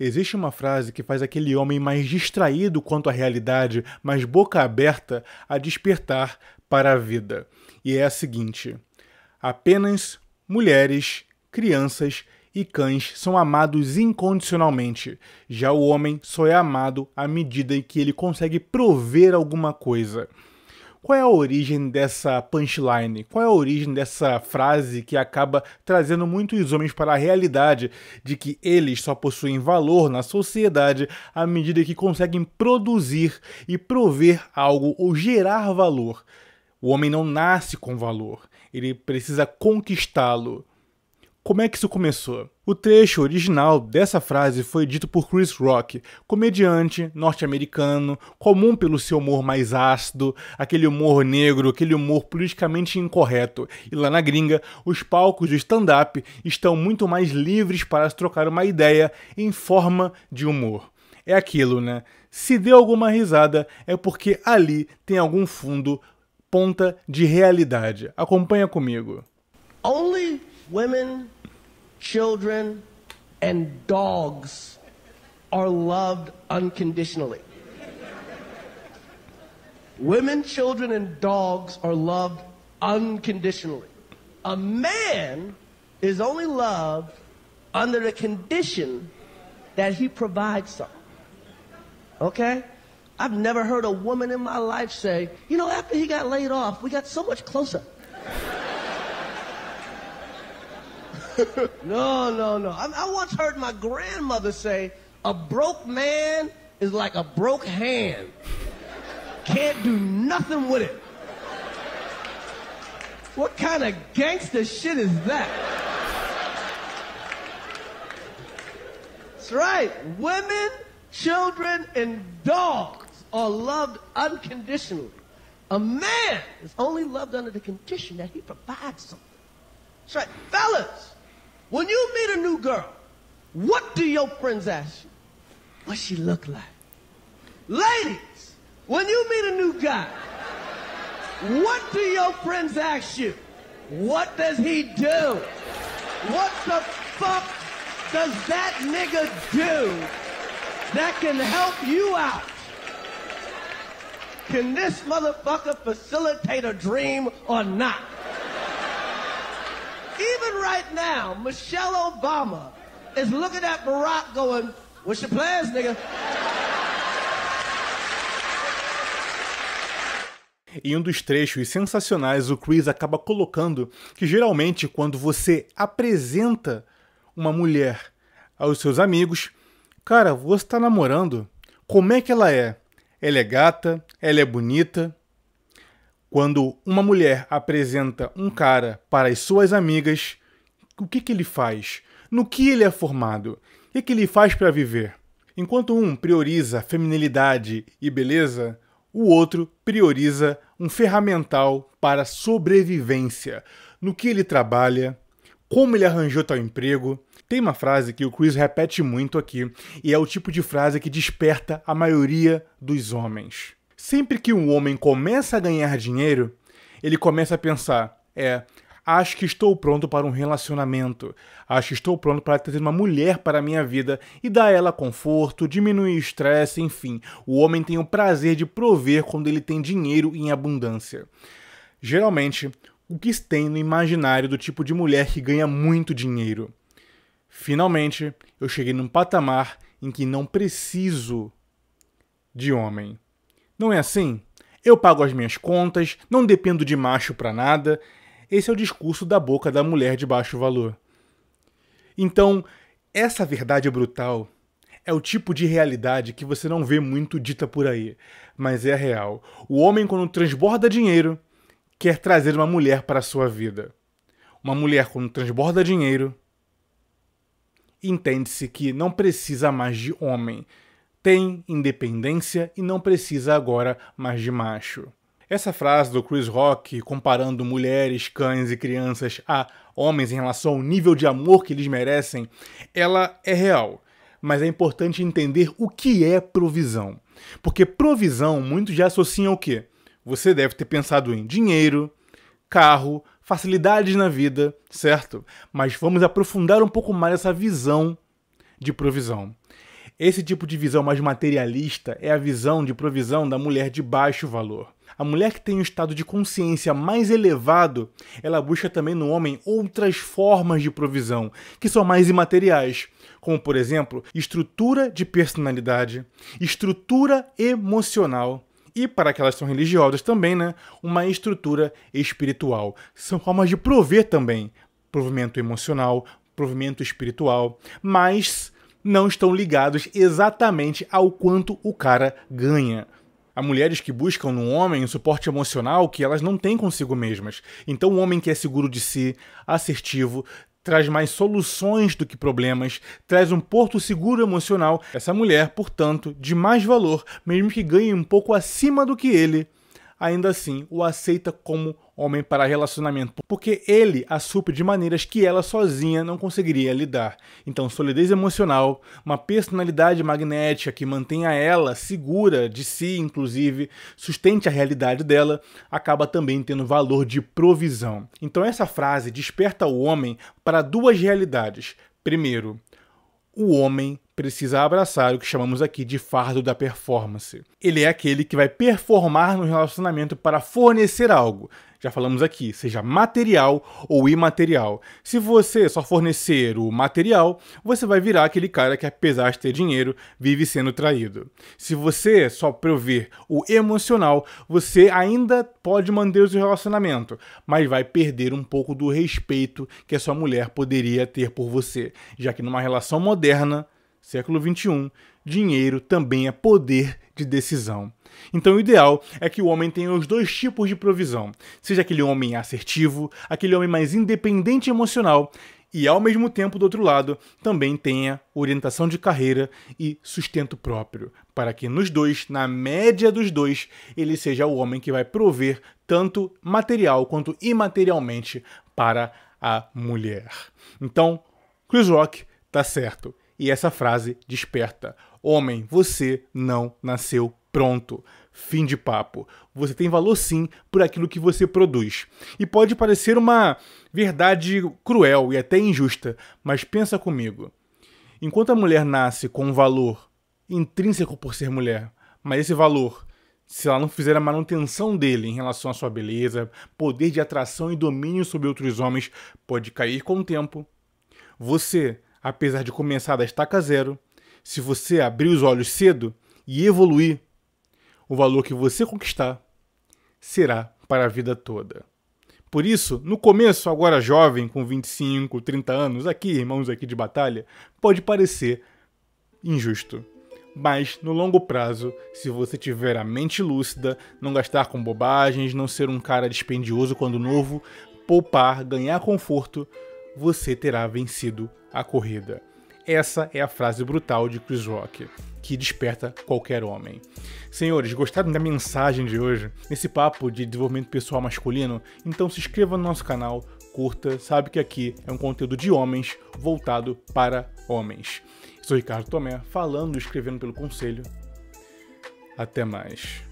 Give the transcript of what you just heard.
Existe uma frase que faz aquele homem mais distraído quanto à realidade, mais boca aberta, a despertar para a vida. E é a seguinte: apenas mulheres, crianças e cães são amados incondicionalmente. Já o homem só é amado à medida em que ele consegue prover alguma coisa. Qual é a origem dessa punchline? Qual é a origem dessa frase que acaba trazendo muitos homens para a realidade de que eles só possuem valor na sociedade à medida que conseguem produzir e prover algo ou gerar valor? O homem não nasce com valor, ele precisa conquistá-lo. Como é que isso começou? O trecho original dessa frase foi dito por Chris Rock, comediante norte-americano, comum pelo seu humor mais ácido, aquele humor negro, aquele humor politicamente incorreto. E lá na gringa, os palcos do stand-up estão muito mais livres para se trocar uma ideia em forma de humor. É aquilo, né? Se deu alguma risada, é porque ali tem algum fundo, ponta de realidade. Acompanha comigo. Only women children, and dogs are loved unconditionally. Women, children, and dogs are loved unconditionally. A man is only loved under the condition that he provides something. Okay? I've never heard a woman in my life say, you know, after he got laid off, we got so much closer. no, no, no. I, I once heard my grandmother say, a broke man is like a broke hand. Can't do nothing with it. What kind of gangster shit is that? That's right. Women, children, and dogs are loved unconditionally. A man is only loved under the condition that he provides something. That's right. Fellas, when you meet a new girl, what do your friends ask you? What she look like? Ladies, when you meet a new guy, what do your friends ask you? What does he do? What the fuck does that nigga do that can help you out? Can this motherfucker facilitate a dream or not? even right now, Michelle Obama is looking at Barack going, What's your plans, nigga? Em um dos trechos sensacionais, o Chris acaba colocando que geralmente quando você apresenta uma mulher aos seus amigos, cara, você está namorando, como é que ela é? Ela é gata, ela é bonita, quando uma mulher apresenta um cara para as suas amigas, o que, que ele faz? No que ele é formado? O que, que ele faz para viver? Enquanto um prioriza feminilidade e beleza, o outro prioriza um ferramental para sobrevivência. No que ele trabalha, como ele arranjou tal emprego. Tem uma frase que o Chris repete muito aqui e é o tipo de frase que desperta a maioria dos homens. Sempre que um homem começa a ganhar dinheiro, ele começa a pensar: é, acho que estou pronto para um relacionamento, acho que estou pronto para trazer uma mulher para a minha vida e dar a ela conforto, diminuir estresse, enfim. O homem tem o prazer de prover quando ele tem dinheiro em abundância. Geralmente, o que se tem no imaginário do tipo de mulher que ganha muito dinheiro. Finalmente, eu cheguei num patamar em que não preciso de homem. Não é assim? Eu pago as minhas contas, não dependo de macho para nada. Esse é o discurso da boca da mulher de baixo valor. Então, essa verdade brutal é o tipo de realidade que você não vê muito dita por aí, mas é real. O homem, quando transborda dinheiro, quer trazer uma mulher para a sua vida. Uma mulher, quando transborda dinheiro, entende-se que não precisa mais de homem, tem independência e não precisa agora mais de macho. Essa frase do Chris Rock comparando mulheres, cães e crianças a homens em relação ao nível de amor que eles merecem, ela é real, mas é importante entender o que é provisão. Porque provisão muitos já associam ao quê? Você deve ter pensado em dinheiro, carro, facilidades na vida, certo? Mas vamos aprofundar um pouco mais essa visão de provisão. Esse tipo de visão mais materialista é a visão de provisão da mulher de baixo valor. A mulher que tem um estado de consciência mais elevado, ela busca também no homem outras formas de provisão, que são mais imateriais, como por exemplo, estrutura de personalidade, estrutura emocional e, para aquelas que são religiosas também, né, uma estrutura espiritual. São formas de prover também provimento emocional, provimento espiritual, mas não estão ligados exatamente ao quanto o cara ganha. Há mulheres que buscam no homem um suporte emocional que elas não têm consigo mesmas. Então, um homem que é seguro de si, assertivo, traz mais soluções do que problemas, traz um porto seguro emocional. Essa mulher, portanto, de mais valor, mesmo que ganhe um pouco acima do que ele, ainda assim o aceita como homem para relacionamento, porque ele a supre de maneiras que ela sozinha não conseguiria lidar. Então, solidez emocional, uma personalidade magnética que mantenha ela segura de si, inclusive, sustente a realidade dela, acaba também tendo valor de provisão. Então, essa frase desperta o homem para duas realidades. Primeiro, o homem precisa abraçar o que chamamos aqui de fardo da performance. Ele é aquele que vai performar no relacionamento para fornecer algo. Já falamos aqui, seja material ou imaterial. Se você só fornecer o material, você vai virar aquele cara que, apesar de ter dinheiro, vive sendo traído. Se você só prover o emocional, você ainda pode manter o seu relacionamento, mas vai perder um pouco do respeito que a sua mulher poderia ter por você, já que numa relação moderna, Século XXI, dinheiro também é poder de decisão. Então, o ideal é que o homem tenha os dois tipos de provisão: seja aquele homem assertivo, aquele homem mais independente emocional, e ao mesmo tempo, do outro lado, também tenha orientação de carreira e sustento próprio, para que nos dois, na média dos dois, ele seja o homem que vai prover tanto material quanto imaterialmente para a mulher. Então, Chris Rock tá certo e essa frase desperta: Homem, você não nasceu pronto. Fim de papo. Você tem valor sim por aquilo que você produz. E pode parecer uma verdade cruel e até injusta, mas pensa comigo. Enquanto a mulher nasce com um valor intrínseco por ser mulher, mas esse valor se ela não fizer a manutenção dele em relação à sua beleza, poder de atração e domínio sobre outros homens, pode cair com o tempo. Você, apesar de começar da estaca zero, se você abrir os olhos cedo e evoluir, o valor que você conquistar será para a vida toda. Por isso, no começo, agora jovem, com 25, 30 anos, aqui, irmãos aqui de batalha, pode parecer injusto. Mas no longo prazo, se você tiver a mente lúcida, não gastar com bobagens, não ser um cara dispendioso quando novo, poupar, ganhar conforto, você terá vencido a corrida. Essa é a frase brutal de Chris Rock, que desperta qualquer homem. Senhores, gostaram da mensagem de hoje? Nesse papo de desenvolvimento pessoal masculino? Então se inscreva no nosso canal, curta, sabe que aqui é um conteúdo de homens voltado para homens. sou Ricardo Tomé, falando e escrevendo pelo Conselho. Até mais.